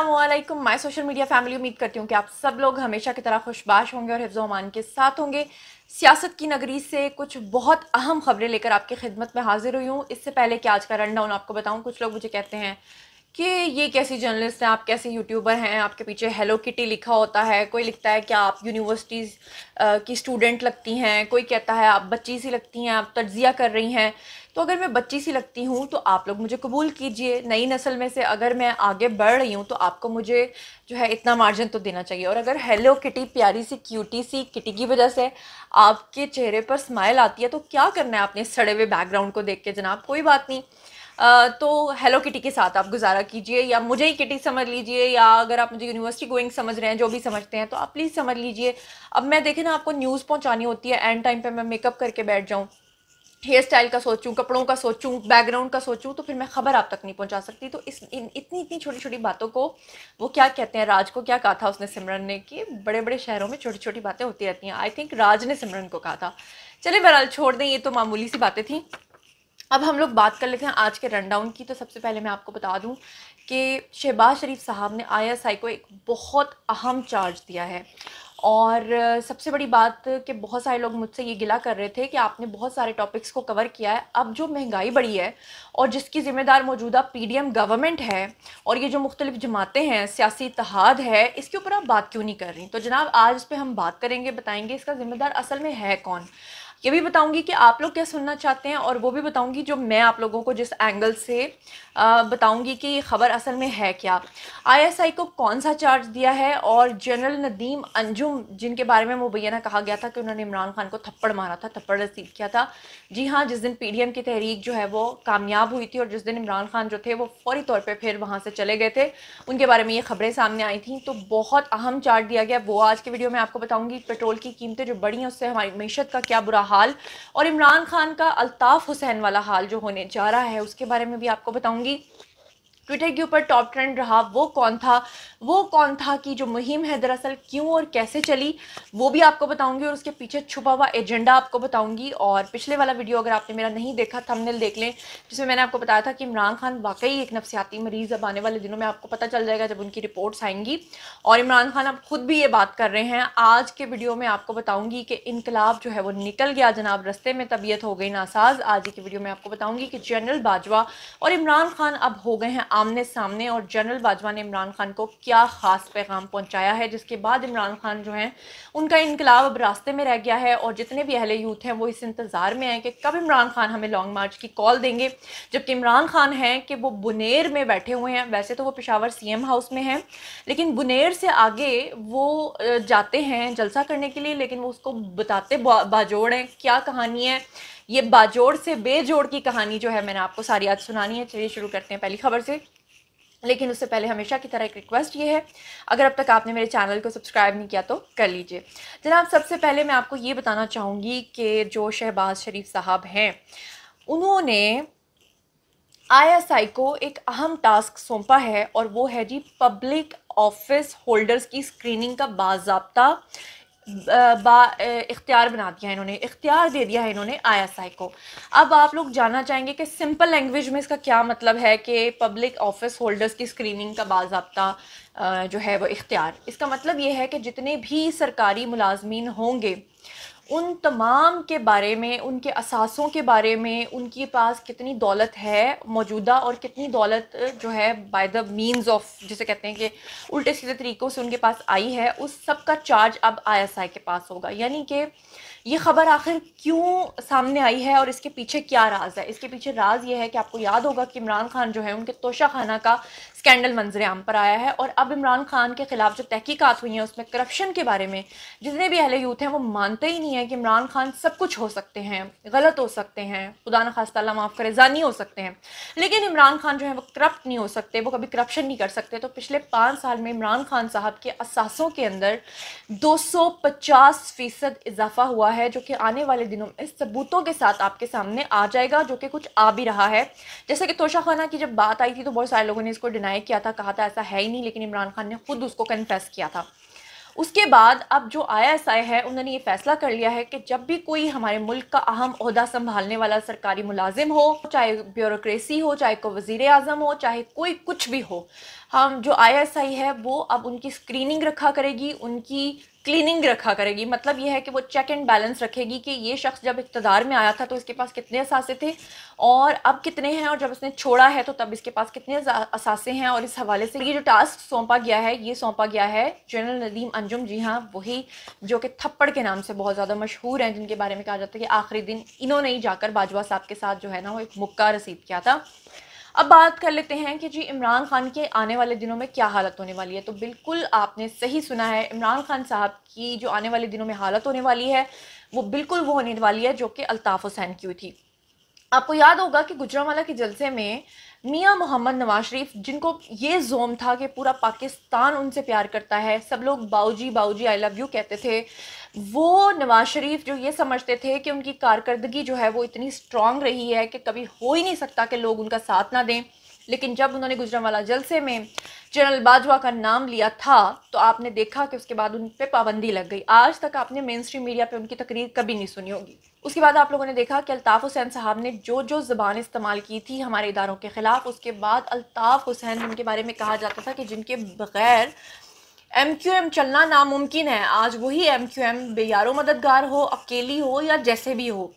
Aslam my social media family उम्मीद करती हूँ कि आप सब लोग हमेशा की तरह खुशबाश होंगे और अमान के साथ होंगे सियासत की नगरी से कुछ बहुत अहम खबरें लेकर आपकी खिदमत में हाजिर हुई हूँ इससे पहले कि आज का रन डाउन आपको बताऊँ कुछ लोग मुझे कहते हैं कि ये कैसी जर्नलिस्ट हैं आप कैसे यूट्यूबर हैं आपके पीछे हेलो किटी लिखा होता है कोई लिखता है कि आप यूनिवर्सिटीज़ की स्टूडेंट लगती हैं कोई कहता है आप बच्ची सी लगती हैं आप तजिया कर रही हैं तो अगर मैं बच्ची सी लगती हूँ तो आप लोग मुझे कबूल कीजिए नई नस्ल में से अगर मैं आगे बढ़ रही हूँ तो आपको मुझे जो है इतना मार्जिन तो देना चाहिए और अगर हेलो किटी प्यारी सी क्यूटी सी किटी की वजह से आपके चेहरे पर स्माइल आती है तो क्या करना है आपने सड़े हुए बैकग्राउंड को देख के जनाब कोई बात नहीं तो हेलो किटी के साथ आप गुजारा कीजिए या मुझे ही किटी समझ लीजिए या अगर आप मुझे यूनिवर्सिटी गोइंग समझ रहे हैं जो भी समझते हैं तो आप प्लीज़ समझ लीजिए अब मैं देखें ना आपको न्यूज़ पहुँचानी होती है एंड टाइम पर मैं मेकअप करके बैठ जाऊँ हेयर स्टाइल का सोचूं कपड़ों का सोचूं बैकग्राउंड का सोचूं तो फिर मैं खबर आप तक नहीं पहुंचा सकती तो इस इन, इतनी इतनी छोटी छोटी बातों को वो क्या कहते हैं राज को क्या कहा था उसने सिमरन ने कि बड़े बड़े शहरों में छोटी छोटी बातें होती रहती हैं आई थिंक राज ने सिमरन को कहा था चले बहरहाल छोड़ दें ये तो मामूली सी बातें थी अब हम लोग बात कर लेते हैं आज के रनडाउन की तो सबसे पहले मैं आपको बता दूं कि शहबाज शरीफ साहब ने आईएसआई को एक बहुत अहम चार्ज दिया है और सबसे बड़ी बात कि बहुत सारे लोग मुझसे ये गिला कर रहे थे कि आपने बहुत सारे टॉपिक्स को कवर किया है अब जो महंगाई बढ़ी है और जिसकी ज़िम्मेदार मौजूदा पीडीएम गवर्नमेंट है और ये जो मुख्तलिफ जमातें हैं सियासी इतिहाद है इसके ऊपर आप बात क्यों नहीं कर रही तो जनाब आज इस पर हम बात करेंगे बताएंगे इसका ज़िम्मेदार असल में है कौन ये भी बताऊंगी कि आप लोग क्या सुनना चाहते हैं और वो भी बताऊंगी जो मैं आप लोगों को जिस एंगल से बताऊंगी कि ये ख़बर असल में है क्या आईएसआई को कौन सा चार्ज दिया है और जनरल नदीम अंजुम जिनके बारे में मुबैना कहा गया था कि उन्होंने इमरान खान को थप्पड़ मारा था थप्पड़ रसीद किया था जी हाँ जिस दिन पी की तहरीक जो है वो कामयाब हुई थी और जिस दिन इमरान खान जो थे वो फौरी तौर पर फिर वहाँ से चले गए थे उनके बारे में ये खबरें सामने आई थी तो बहुत अहम चार्ज दिया गया वो आज के वीडियो में आपको बताऊँगी पेट्रोल की कीमतें जो बढ़ी हैं उससे हमारी मीशत का क्या बुरा हाल और इमरान खान का अल्ताफ़ हुसैन वाला हाल जो होने जा रहा है उसके बारे में भी आपको बताऊँगी ट्विटर के ऊपर टॉप ट्रेंड रहा वो कौन था वो कौन था कि जो मुहिम है दरअसल क्यों और कैसे चली वो भी आपको बताऊंगी और उसके पीछे छुपा हुआ एजेंडा आपको बताऊंगी और पिछले वाला वीडियो अगर आपने मेरा नहीं देखा थंबनेल देख लें जिसमें मैंने आपको बताया था कि इमरान खान वाकई एक नफसियाती मरीज़ अब आने वाले दिनों में आपको पता चल जाएगा जब उनकी रिपोर्ट्स आएंगी और इमरान खान अब खुद भी ये बात कर रहे हैं आज के वीडियो में आपको बताऊँगी कि इनकलाब जो है वो निकल गया जनाब रस्ते में तबीयत हो गई नासाज आज की वीडियो में आपको बताऊँगी कि जनरल बाजवा और इमरान खान अब हो गए हैं आमने सामने और जनरल बाजवा ने इमरान खान को क्या ख़ास पैगाम पहुँचाया है जिसके बाद इमरान खान जो हैं उनका इनकलाब अब रास्ते में रह गया है और जितने भी अहले यूथ हैं वो इस इंतज़ार में हैं कि कब इमरान खान हमें लॉन्ग मार्च की कॉल देंगे जबकि इमरान खान हैं कि वो बुनेर में बैठे हुए हैं वैसे तो वो पिशावर सी हाउस में हैं लेकिन बुनेर से आगे वो जाते हैं जलसा करने के लिए लेकिन वो उसको बताते बाजोड़ हैं क्या कहानी है ये बाजोड़ से बेजोड़ की कहानी जो है मैंने आपको सारी याद सुनानी है चलिए शुरू करते हैं पहली खबर से लेकिन उससे पहले हमेशा की तरह एक रिक्वेस्ट ये है अगर अब तक आपने मेरे चैनल को सब्सक्राइब नहीं किया तो कर लीजिए जनाब सबसे पहले मैं आपको ये बताना चाहूँगी कि जो शहबाज शरीफ साहब हैं उन्होंने आईएसआई को एक अहम टास्क सौंपा है और वो है जी पब्लिक ऑफिस होल्डर्स की स्क्रीनिंग का बाबा इख्तियार बना दिया है इन्होंने इख्तियार दे दिया है इन्होंने आई एस आई को अब आप लोग जानना चाहेंगे कि सिंपल लैंग्वेज में इसका क्या मतलब है कि पब्लिक ऑफिस होल्डर्स की स्क्रीनिंग का बाबा जो है वो इख्तियार इसका मतलब ये है कि जितने भी सरकारी मुलाजमीन होंगे उन तमाम के बारे में उनके असासों के बारे में उनके पास कितनी दौलत है मौजूदा और कितनी दौलत जो है बाय द मीन्स ऑफ जिसे कहते हैं कि उल्टे सीधे तरीक़ों से उनके पास आई है उस सब का चार्ज अब आईएसआई के पास होगा यानी कि ये ख़बर आखिर क्यों सामने आई है और इसके पीछे क्या राज है इसके पीछे राज ये है कि आपको याद होगा कि इमरान खान जो है उनके तोशा खाना का स्कैंडल मंजर आम पर आया है और अब इमरान खान के खिलाफ जो तहकीकत हुई हैं उसमें करप्शन के बारे में जितने भी अहले यूथ हैं वो मानते ही नहीं है कि इमरान खान सब कुछ हो सकते हैं गलत हो सकते हैं खुदा न खास माफ़ करे जानी हो सकते हैं लेकिन इमरान खान जो है वो करप्ट नहीं हो सकते वो कभी करप्शन नहीं कर सकते तो पिछले पाँच साल में इमरान खान साहब के असासों के अंदर दो सौ पचास फ़ीसद इजाफा हुआ है जो कि आने वाले दिनों में सबूतों के साथ आपके सामने आ जाएगा जो कि कुछ आ भी रहा है जैसे कि तोशा खाना की जब बात आई थी तो बहुत सारे लोगों ने इसको डिनाई डिनाई किया था कहा था ऐसा है ही नहीं लेकिन इमरान खान ने खुद उसको कन्फेस किया था उसके बाद अब जो आई एस आई है उन्होंने ये फैसला कर लिया है कि जब भी कोई हमारे मुल्क का अहम अहदा संभालने वाला सरकारी मुलाजिम हो चाहे ब्यूरोसी हो चाहे को वजीर अजम हो चाहे कोई कुछ भी हो हम जो आई एस आई है वो अब उनकी स्क्रीनिंग रखा करेगी उनकी क्लीनिंग रखा करेगी मतलब यह है कि वो चेक एंड बैलेंस रखेगी कि ये शख्स जब इकतदार में आया था तो इसके पास कितने असासे थे और अब कितने हैं और जब इसने छोड़ा है तो तब इसके पास कितने असासे हैं और इस हवाले से ये जो टास्क सौंपा गया है ये सौंपा गया है जनरल नदीम अंजुम जी हाँ वही जो कि थप्पड़ के नाम से बहुत ज़्यादा मशहूर हैं जिनके बारे में कहा जाता है कि आखिरी दिन इन्होंने ही जाकर बाजवा साहब के साथ जो है ना वो एक मुक्का रसीद किया था अब बात कर लेते हैं कि जी इमरान खान के आने वाले दिनों में क्या हालत होने वाली है तो बिल्कुल आपने सही सुना है इमरान खान साहब की जो आने वाले दिनों में हालत होने वाली है वो बिल्कुल वो होने वाली है जो कि अल्ताफ़ हुसैन की हुई थी आपको याद होगा कि गुजरावाला के जलसे में मियाँ मोहम्मद नवाज शरीफ जिनको ये जोम था कि पूरा पाकिस्तान उनसे प्यार करता है सब लोग बाऊजी बाऊजी आई लव यू कहते थे वो नवाज शरीफ जो ये समझते थे कि उनकी कारकर्दगी जो है वो इतनी स्ट्रॉन्ग रही है कि कभी हो ही नहीं सकता कि लोग उनका साथ ना दें लेकिन जब उन्होंने गुजरावाला जलसे में जनरल बाजवा का नाम लिया था तो आपने देखा कि उसके बाद उन पर पाबंदी लग गई आज तक आपने मेन स्ट्रीम मीडिया पर उनकी तकरीर कभी नहीं सुनी होगी उसके बाद आप लोगों ने देखा कि अल्ताफ़ हुसैन साहब ने जो जो ज़बान इस्तेमाल की थी हमारे इदारों के ख़िलाफ़ उसके बाद अल्ताफ़ हुसैन उनके बारे में कहा जाता था कि जिनके बग़ैर एम क्यू एम चलना नामुमकिन है आज वही एम क्यू एम बेयारो मददगार हो अकेली हो या जैसे भी हो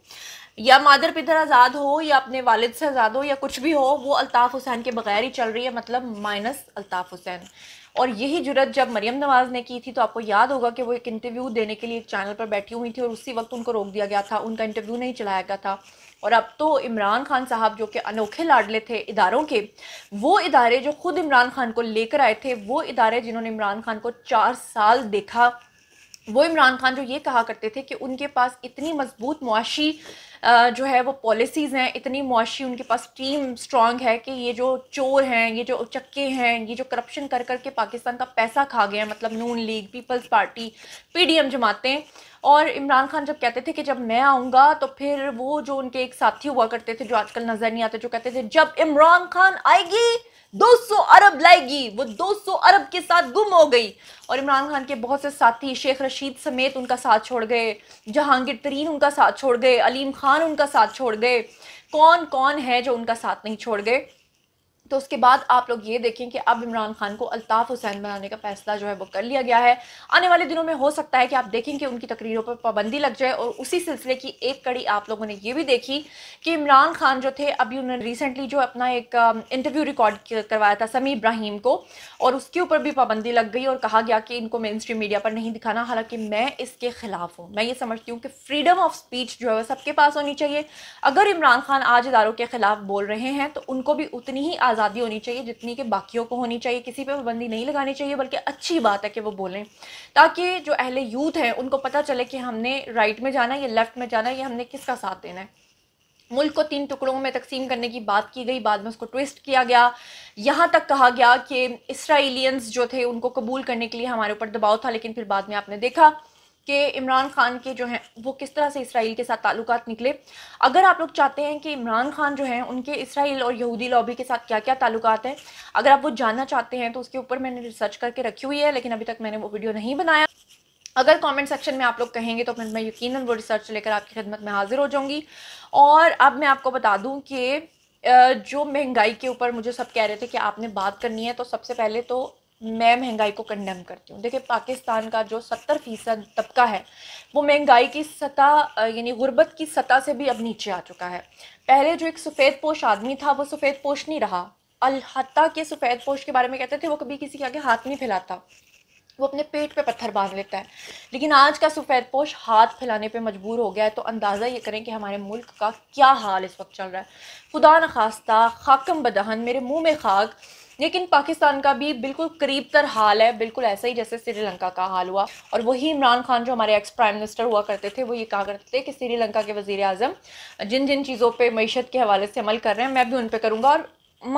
या मादर पिदर आज़ाद हो या अपने वालिद से आज़ाद हो या कुछ भी हो वो अल्ताफ़ हुसैन के बगैर ही चल रही है मतलब माइनस अल्ताफ़ हुसैन और यही जुरत जब मरीम नवाज़ ने की थी तो आपको याद होगा कि वो एक इंटरव्यू देने के लिए एक चैनल पर बैठी हुई थी और उसी वक्त उनको रोक दिया गया था उनका इंटरव्यू नहीं चलाया गया था और अब तो इमरान खान साहब जो कि अनोखे लाडले थे इदारों के वो इदारे जो ख़ुद इमरान खान को लेकर आए थे वो इदारे जिन्होंने इमरान खान को चार साल देखा वो इमरान खान जो ये कहा करते थे कि उनके पास इतनी मजबूत मुआशी जो है वो पॉलिसीज़ हैं इतनी मुआशी उनके पास टीम स्ट्रांग है कि ये जो चोर हैं ये जो उचक्के हैं ये जो करप्शन कर कर के पाकिस्तान का पैसा खा गया मतलब Noon League Peoples Party PDM जमातें और इमरान खान जब कहते थे कि जब मैं आऊँगा तो फिर वो जो उनके एक साथी हुआ करते थे जो आजकल नज़र नहीं आते जो कहते थे जब इमरान खान आएगी 200 अरब लाएगी वो 200 अरब के साथ गुम हो गई और इमरान खान के बहुत से साथी शेख रशीद समेत उनका साथ छोड़ गए जहांगीर तरीन उनका साथ छोड़ गए अलीम खान खान उनका साथ छोड़ गए कौन कौन है जो उनका साथ नहीं छोड़ गए तो उसके बाद आप लोग ये देखें कि अब इमरान खान को अल्ताफ़ हुसैन बनाने का फैसला जो है वो कर लिया गया है आने वाले दिनों में हो सकता है कि आप देखें कि उनकी तकरीरों पर पाबंदी लग जाए और उसी सिलसिले की एक कड़ी आप लोगों ने ये भी देखी कि इमरान खान जो थे अभी उन्होंने रिसेंटली जो अपना एक इंटरव्यू रिकॉर्ड करवाया था समी इब्राहिम को और उसके ऊपर भी पाबंदी लग गई और कहा गया कि इनको मेन मीडिया पर नहीं दिखाना हालांकि मैं इसके ख़िलाफ़ हूँ मैं ये समझती हूँ कि फ्रीडम ऑफ स्पीच जो है वह सबके पास होनी चाहिए अगर इमरान खान आज इदारों के ख़िलाफ़ बोल रहे हैं तो उनको भी उतनी ही आज़ादी होनी चाहिए जितनी कि बाकियों को होनी चाहिए किसी पे पाबंदी नहीं लगानी चाहिए बल्कि अच्छी बात है कि वो बोलें ताकि जो अहले यूथ हैं उनको पता चले कि हमने राइट में जाना है या लेफ़्ट में जाना है या हमने किसका साथ देना है मुल्क को तीन टुकड़ों में तकसीम करने की बात की गई बाद में उसको ट्विस्ट किया गया यहाँ तक कहा गया कि इसराइलियंस जो थे उनको कबूल करने के लिए हमारे ऊपर दबाव था लेकिन फिर बाद में आपने देखा कि इमरान खान के जो हैं वो किस तरह से इसराइल के साथ ताल्लुक निकले अगर आप लोग चाहते हैं कि इमरान खान जो हैं उनके इसराइल और यहूदी लॉबी के साथ क्या क्या ताल्लुक हैं अगर आप वो जानना चाहते हैं तो उसके ऊपर मैंने रिसर्च करके रखी हुई है लेकिन अभी तक मैंने वो वीडियो नहीं बनाया अगर कमेंट सेक्शन में आप लोग कहेंगे तो फिर मैं यकीनन वो रिसर्च लेकर आपकी खिदमत में हाजिर हो जाऊंगी और अब मैं आपको बता दूं कि जो महंगाई के ऊपर मुझे सब कह रहे थे कि आपने बात करनी है तो सबसे पहले तो मैं महंगाई को कंडेम करती हूँ देखिए पाकिस्तान का जो सत्तर फ़ीसद तबका है वो महंगाई की सतह यानी गुर्बत की सतह से भी अब नीचे आ चुका है पहले जो एक सफ़ेद पोश आदमी था वो सफ़ेद पोश नहीं रहा अलहत्ता के सफ़ेद पोश के बारे में कहते थे वो कभी किसी के आगे हाथ नहीं फैलाता वो अपने पेट पे पत्थर बांध लेता है लेकिन आज का सफ़ेद पोश हाथ फैलाने पे मजबूर हो गया है तो अंदाज़ा ये करें कि हमारे मुल्क का क्या हाल इस वक्त चल रहा है खुदा न खास्ता खाकम बदहन मेरे मुंह में खाक लेकिन पाकिस्तान का भी बिल्कुल करीब तर हाल है बिल्कुल ऐसा ही जैसे श्रीलंका का हाल हुआ और वही इमरान खान जो हमारे एक्स प्राइम मिनिस्टर हुआ करते थे वो ये कहा करते थे कि श्रीलंका के वजीर अजम जिन जिन चीज़ों पर मीशत के हवाले से अमल कर रहे हैं मैं भी उन पर करूँगा और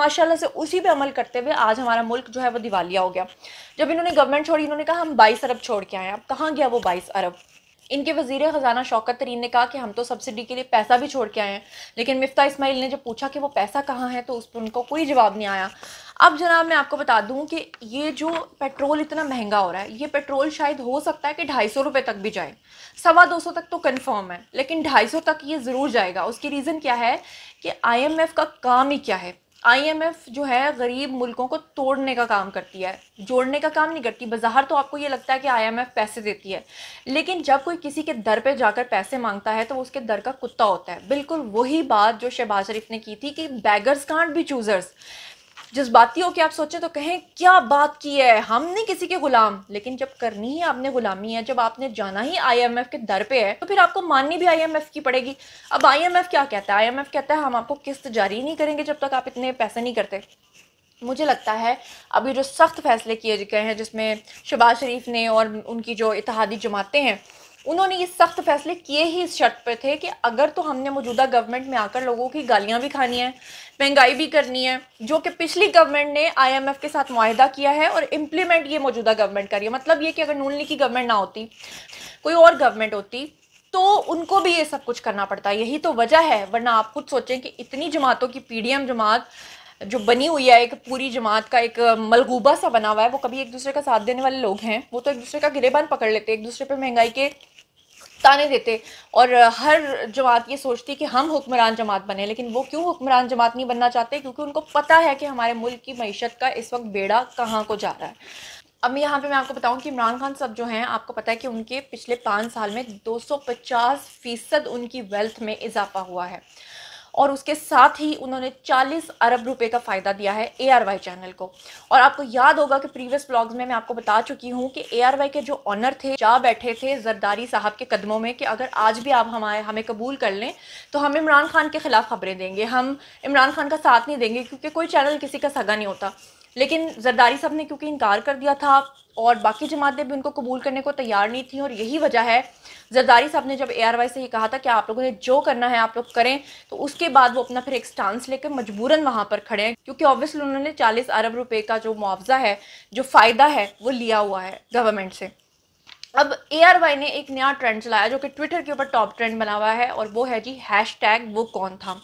माशाला से उसी पे अमल करते हुए आज हमारा मुल्क जो है वो दिवालिया हो गया जब इन्होंने गवर्नमेंट छोड़ी इन्होंने कहा हम बाईस अरब छोड़ के आए अब कहाँ गया वो बाईस अरब इनके वजीर ख़जाना शौकत तरीन ने कहा कि हम तो सब्सिडी के लिए पैसा भी छोड़ के आए हैं लेकिन मिफ्ता इसमाइल ने जब पूछा कि वो पैसा कहाँ है तो उस पर उनको कोई जवाब नहीं आया अब जनाब मैं आपको बता दूं कि ये जो पेट्रोल इतना महंगा हो रहा है ये पेट्रोल शायद हो सकता है कि ढाई सौ रुपये तक भी जाए सवा दो सौ तक तो कंफर्म है लेकिन ढाई सौ तक ये ज़रूर जाएगा उसकी रीज़न क्या है कि आईएमएफ का काम ही क्या है आईएमएफ जो है गरीब मुल्कों को तोड़ने का काम करती है जोड़ने का काम नहीं करती बाजार तो आपको ये लगता है कि आईएमएफ पैसे देती है लेकिन जब कोई किसी के दर पे जाकर पैसे मांगता है तो उसके दर का कुत्ता होता है बिल्कुल वही बात जो शहबाज शरीफ ने की थी कि बैगर्स कांट भी चूज़र्स जज्बाती हो कि आप सोचें तो कहें क्या बात की है हमने किसी के गुलाम लेकिन जब करनी ही आपने गुलामी है जब आपने जाना ही आईएमएफ के दर पे है तो फिर आपको माननी भी आईएमएफ की पड़ेगी अब आईएमएफ क्या कहता है आईएमएफ कहता है हम आपको किस्त जारी नहीं करेंगे जब तक आप इतने पैसे नहीं करते मुझे लगता है अभी जो सख्त फैसले किए गए हैं जिसमें शबाज शरीफ ने और उनकी जो इतिहादी जमातें हैं उन्होंने ये सख्त फैसले किए ही इस शर्त पर थे कि अगर तो हमने मौजूदा गवर्नमेंट में आकर लोगों की गालियाँ भी खानी है महंगाई भी करनी है जो कि पिछली गवर्नमेंट ने आईएमएफ के साथ माहिदा किया है और इम्प्लीमेंट ये मौजूदा गवर्नमेंट करी है मतलब ये कि अगर नून लीग की गवर्नमेंट ना होती कोई और गवर्नमेंट होती तो उनको भी ये सब कुछ करना पड़ता है यही तो वजह है वरना आप खुद सोचें कि इतनी जमातों की एम जमात जो बनी हुई है एक पूरी जमात का एक मलगूबा सा बना हुआ है वो कभी एक दूसरे का साथ देने वाले लोग हैं वो तो एक दूसरे का गिरेबान पकड़ लेते हैं एक दूसरे पर महंगाई के ताने देते और हर जमात ये सोचती कि हम हुक्मरान जमात बने लेकिन वो क्यों हुक्मरान जमात नहीं बनना चाहते क्योंकि उनको पता है कि हमारे मुल्क की मीशत का इस वक्त बेड़ा कहाँ को जा रहा है अब यहाँ पे मैं आपको बताऊँ कि इमरान खान साहब जो हैं आपको पता है कि उनके पिछले पाँच साल में 250 फ़ीसद उनकी वेल्थ में इजाफा हुआ है और उसके साथ ही उन्होंने 40 अरब रुपए का फ़ायदा दिया है ए चैनल को और आपको याद होगा कि प्रीवियस ब्लॉग्स में मैं आपको बता चुकी हूँ कि ए के जो ऑनर थे जा बैठे थे जरदारी साहब के कदमों में कि अगर आज भी आप हमारे हमें कबूल कर लें तो हम इमरान खान के ख़िलाफ़ खबरें देंगे हम इमरान खान का साथ नहीं देंगे क्योंकि कोई चैनल किसी का सगा नहीं होता लेकिन जरदारी साहब ने क्योंकि इनकार कर दिया था और बाकी जमातें भी उनको कबूल करने को तैयार नहीं थी और यही वजह है जरदारी साहब ने जब ए से ये कहा था कि आप लोगों ने जो करना है आप लोग करें तो उसके बाद वो अपना फिर एक स्टांस लेकर मजबूरन वहाँ पर खड़े हैं क्योंकि ऑब्वियसली उन्होंने चालीस अरब रुपये का जो मुआवजा है जो फ़ायदा है वो लिया हुआ है गवर्नमेंट से अब ए ने एक नया ट्रेंड चलाया जो कि ट्विटर के ऊपर टॉप ट्रेंड बना हुआ है और वो है जी हैश वो कौन था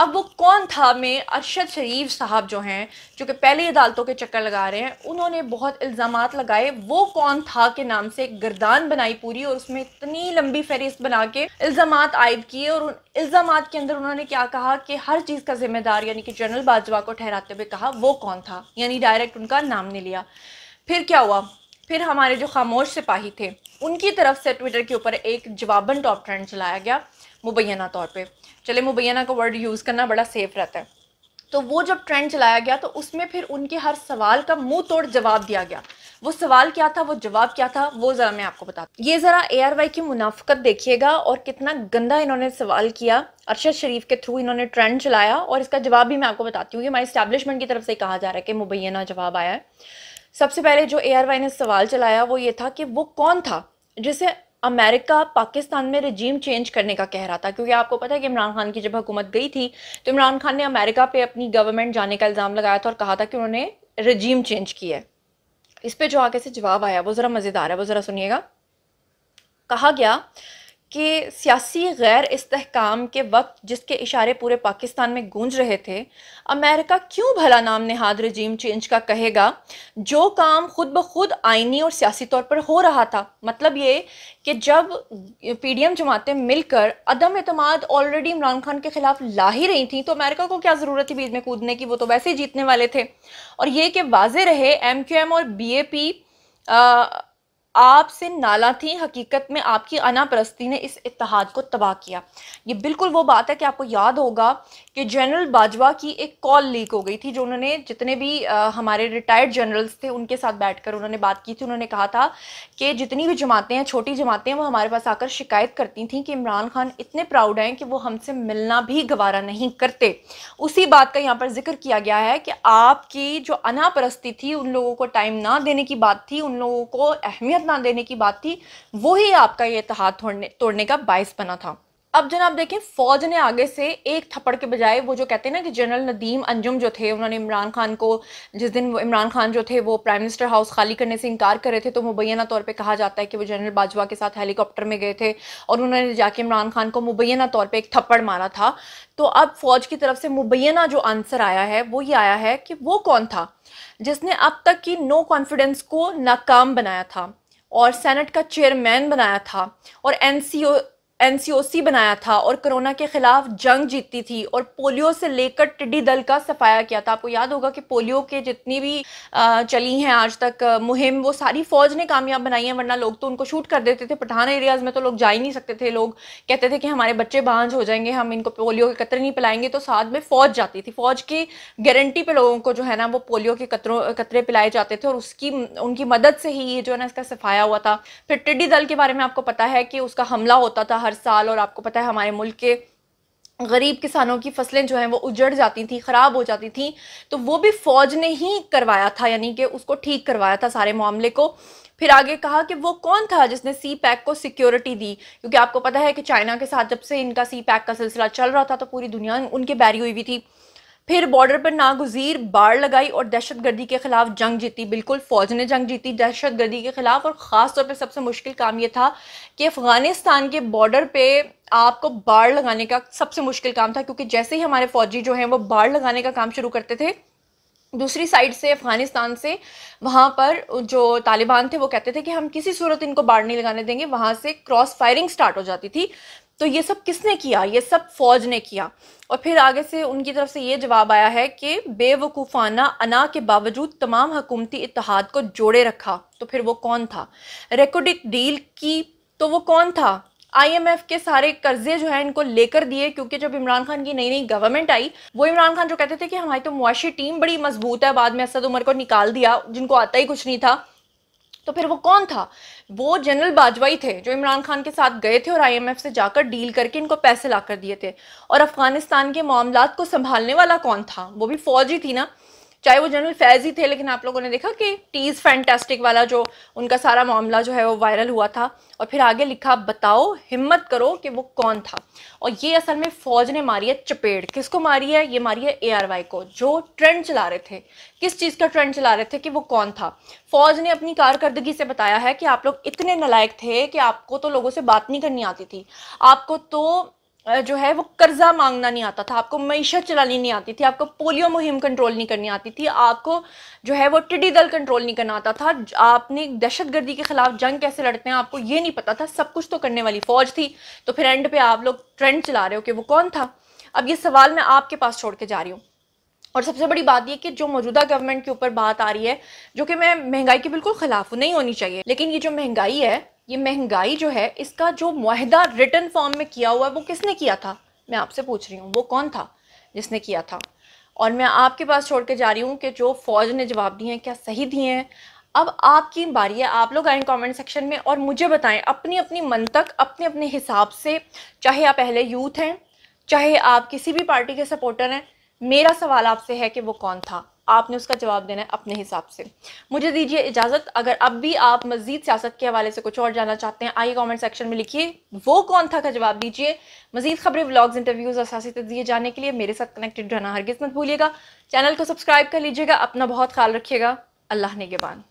अब वो कौन था में अरशद शरीफ साहब जो हैं जो कि पहले अदालतों के चक्कर लगा रहे हैं उन्होंने बहुत इल्ज़ाम लगाए वो कौन था के नाम से एक गर्दान बनाई पूरी और उसमें इतनी लंबी फहरिस्त बना के इल्ज़ाम आयद किए और उन इल्ज़ाम के अंदर उन्होंने क्या कहा कि हर चीज़ का जिम्मेदार यानी कि जनरल बाजवा को ठहराते हुए कहा वो कौन था यानी डायरेक्ट उनका नाम नहीं लिया फिर क्या हुआ फिर हमारे जो खामोश सिपाही थे उनकी तरफ से ट्विटर के ऊपर एक जवाबन टॉप ट्रेंड चलाया गया मुबैना तौर पर चले मुबैना का वर्ड यूज़ करना बड़ा सेफ़ रहता है तो वो जब ट्रेंड चलाया गया तो उसमें फिर उनके हर सवाल का मुंह तोड़ जवाब दिया गया वो सवाल क्या था वो जवाब क्या था वो ज़रा मैं आपको बताती ये ज़रा ए की मुनाफ्त देखिएगा और कितना गंदा इन्होंने सवाल किया अरशद शरीफ के थ्रू इन्होंने ट्रेंड चलाया और इसका जवाब भी मैं आपको बताती हूँ कि हमारे इस्टेब्लिशमेंट की तरफ से कहा जा रहा है कि मुबैना जवाब आया है सबसे पहले जो ए ने सवाल चलाया वो ये था कि वो कौन था जिसे अमेरिका पाकिस्तान में रजीम चेंज करने का कह रहा था क्योंकि आपको पता है कि इमरान खान की जब हुकूमत गई थी तो इमरान खान ने अमेरिका पे अपनी गवर्नमेंट जाने का इल्ज़ाम लगाया था और कहा था कि उन्होंने रजीम चेंज किया है इस पर जो आगे से जवाब आया वो ज़रा मज़ेदार है वो ज़रा सुनिएगा कहा गया कि सियासी गैर इस्तेकाम के वक्त जिसके इशारे पूरे पाकिस्तान में गूंज रहे थे अमेरिका क्यों भला नाम नहाद रजीम चेंज का कहेगा जो काम खुद ब खुद आइनी और सियासी तौर पर हो रहा था मतलब ये कि जब पी डी एम जमातें मिलकर अदम अतमाद ऑलरेडी इमरान खान के ख़िलाफ़ ला ही रही थी तो अमेरिका को क्या ज़रूरत थी बीच में कूदने की वो तो वैसे ही जीतने वाले थे और ये कि वाजे रहे एम क्यू एम और बी ए पी आपसे नाला थी हकीकत में आपकी अनाप्रस्ती ने इस इतिहाद को तबाह किया ये बिल्कुल वो बात है कि आपको याद होगा कि जनरल बाजवा की एक कॉल लीक हो गई थी जो उन्होंने जितने भी आ, हमारे रिटायर्ड जनरल्स थे उनके साथ बैठकर उन्होंने बात की थी उन्होंने कहा था कि जितनी भी जमातें हैं छोटी जमातें हैं वो हमारे पास आकर शिकायत करती थी कि इमरान खान इतने प्राउड हैं कि वो हमसे मिलना भी गवारा नहीं करते उसी बात का यहाँ पर जिक्र किया गया है कि आपकी जो अनाप्रस्ती थी उन लोगों को टाइम ना देने की बात थी उन लोगों को अहमियत हिमायत ना देने की बात थी वही आपका ये इतिहाद तोड़ने तोड़ने का बायस बना था अब जनाब देखें फौज ने आगे से एक थप्पड़ के बजाय वो जो कहते हैं ना कि जनरल नदीम अंजुम जो थे उन्होंने इमरान खान को जिस दिन इमरान खान जो थे वो प्राइम मिनिस्टर हाउस खाली करने से इनकार कर रहे थे तो मुबैना तौर पे कहा जाता है कि वो जनरल बाजवा के साथ हेलीकॉप्टर में गए थे और उन्होंने जाके इमरान खान को मुबैना तौर पर एक थप्पड़ मारा था तो अब फौज की तरफ से मुबैना जो आंसर आया है वो ये आया है कि वो कौन था जिसने अब तक की नो कॉन्फिडेंस को नाकाम बनाया था और सेनेट का चेयरमैन बनाया था और एन एनसीओसी बनाया था और कोरोना के खिलाफ जंग जीती थी और पोलियो से लेकर टिड्डी दल का सफाया किया था आपको याद होगा कि पोलियो के जितनी भी चली हैं आज तक मुहिम वो सारी फौज ने कामयाब बनाई है वरना लोग तो उनको शूट कर देते थे पठान एरियाज में तो लोग जा ही नहीं सकते थे लोग कहते थे कि हमारे बच्चे बांझ हो जाएंगे हम इनको पोलियो के कतरे नहीं पिलाएंगे तो साथ में फौज जाती थी फौज की गारंटी पे लोगों को जो है ना वो पोलियो के कतरों कतरे पिलाए जाते थे और उसकी उनकी मदद से ही ये जो है ना इसका सफाया हुआ था फिर टिड्डी दल के बारे में आपको पता है कि उसका हमला होता था हर हर साल और आपको पता है हमारे मुल्क के गरीब किसानों की फसलें जो हैं वो उजड़ जाती थी ख़राब हो जाती थी तो वो भी फ़ौज ने ही करवाया था यानी कि उसको ठीक करवाया था सारे मामले को फिर आगे कहा कि वो कौन था जिसने सी पैक को सिक्योरिटी दी क्योंकि आपको पता है कि चाइना के साथ जब से इनका सी पैक का सिलसिला चल रहा था तो पूरी दुनिया उनके बैरी हुई हुई थी फिर बॉर्डर पर नागजीर बाढ़ लगाई और दहशत गर्दी के खिलाफ जंग जीती बिल्कुल फ़ौज ने जंग जीती दहशत गर्दी के खिलाफ और ख़ास तौर पर सबसे मुश्किल काम यह था कि अफ़गानिस्तान के बॉर्डर पर आपको बाढ़ लगाने का सबसे मुश्किल काम था क्योंकि जैसे ही हमारे फ़ौजी जो हैं वो बाढ़ लगाने का काम शुरू करते थे दूसरी साइड से अफ़गानिस्तान से वहाँ पर जो तालिबान थे वो कहते थे कि हम किसी सूरत इनको बाढ़ नहीं लगाने देंगे वहाँ से क्रॉस फायरिंग स्टार्ट हो जाती थी तो ये सब किसने किया ये सब फौज ने किया और फिर आगे से उनकी तरफ से ये जवाब आया है कि बेवकूफ़ाना अना के बावजूद तमाम हकूमती इतिहाद को जोड़े रखा तो फिर वो कौन था रेकोडिक डील की तो वो कौन था आईएमएफ के सारे कर्जे जो है इनको लेकर दिए क्योंकि जब इमरान खान की नई नई गवर्नमेंट आई वो इमरान खान जो कहते थे कि हमारी तो मुआशी टीम बड़ी मजबूत है बाद में असद उमर को निकाल दिया जिनको आता ही कुछ नहीं था तो फिर वो कौन था वो जनरल बाजवाई थे जो इमरान खान के साथ गए थे और आईएमएफ से जाकर डील करके इनको पैसे ला कर दिए थे और अफ़गानिस्तान के मामला को संभालने वाला कौन था वो भी फौजी थी ना चाहे वो जनरल फैज ही थे लेकिन आप लोगों ने देखा कि टीज फैंटेस्टिक वाला जो उनका सारा मामला जो है वो वायरल हुआ था और फिर आगे लिखा बताओ हिम्मत करो कि वो कौन था और ये असल में फौज ने मारी है चपेड़ किसको मारी है ये मारी है ए को जो ट्रेंड चला रहे थे किस चीज़ का ट्रेंड चला रहे थे कि वो कौन था फौज ने अपनी कारकर्दगी से बताया है कि आप लोग इतने नलायक थे कि आपको तो लोगों से बात नहीं करनी आती थी आपको तो जो है वो कर्जा मांगना नहीं आता था आपको मीशत चलानी नहीं आती थी आपको पोलियो मुहिम कंट्रोल नहीं करनी आती थी आपको जो है वो टिड्डी दल कंट्रोल नहीं करना आता था आपने दहशत गर्दी के खिलाफ जंग कैसे लड़ते हैं आपको ये नहीं पता था सब कुछ तो करने वाली फ़ौज थी तो फिर एंड पे आप लोग ट्रेंड चला रहे हो कि वो कौन था अब ये सवाल मैं आपके पास छोड़ के जा रही हूँ और सबसे बड़ी बात यह कि जो मौजूदा गवर्नमेंट के ऊपर बात आ रही है जो कि मैं महंगाई के बिल्कुल खिलाफ नहीं होनी चाहिए लेकिन ये जो महंगाई है ये महंगाई जो है इसका जो माहदा रिटर्न फॉर्म में किया हुआ है वो किसने किया था मैं आपसे पूछ रही हूँ वो कौन था जिसने किया था और मैं आपके पास छोड़ के जा रही हूँ कि जो फौज ने जवाब दिए हैं क्या सही दिए हैं अब आपकी बारी है आप लोग आएँ कमेंट सेक्शन में और मुझे बताएं अपनी अपनी मन तक अपने अपने हिसाब से चाहे आप पहले यूथ हैं चाहे आप किसी भी पार्टी के सपोर्टर हैं मेरा सवाल आपसे है कि वो कौन था आपने उसका जवाब देना है अपने हिसाब से मुझे दीजिए इजाज़त अगर अब भी आप मजीद सियासत के हवाले से कुछ और जानना चाहते हैं आइए कमेंट सेक्शन में लिखिए वो कौन था का जवाब दीजिए मजीद खबरें व्लॉग्स इंटरव्यूज़ और सियासी तजिए जाने के लिए मेरे साथ कनेक्टेड रहना हरगिज मत भूलिएगा चैनल को सब्सक्राइब कर लीजिएगा अपना बहुत ख्याल रखिएगा अल्लाह ने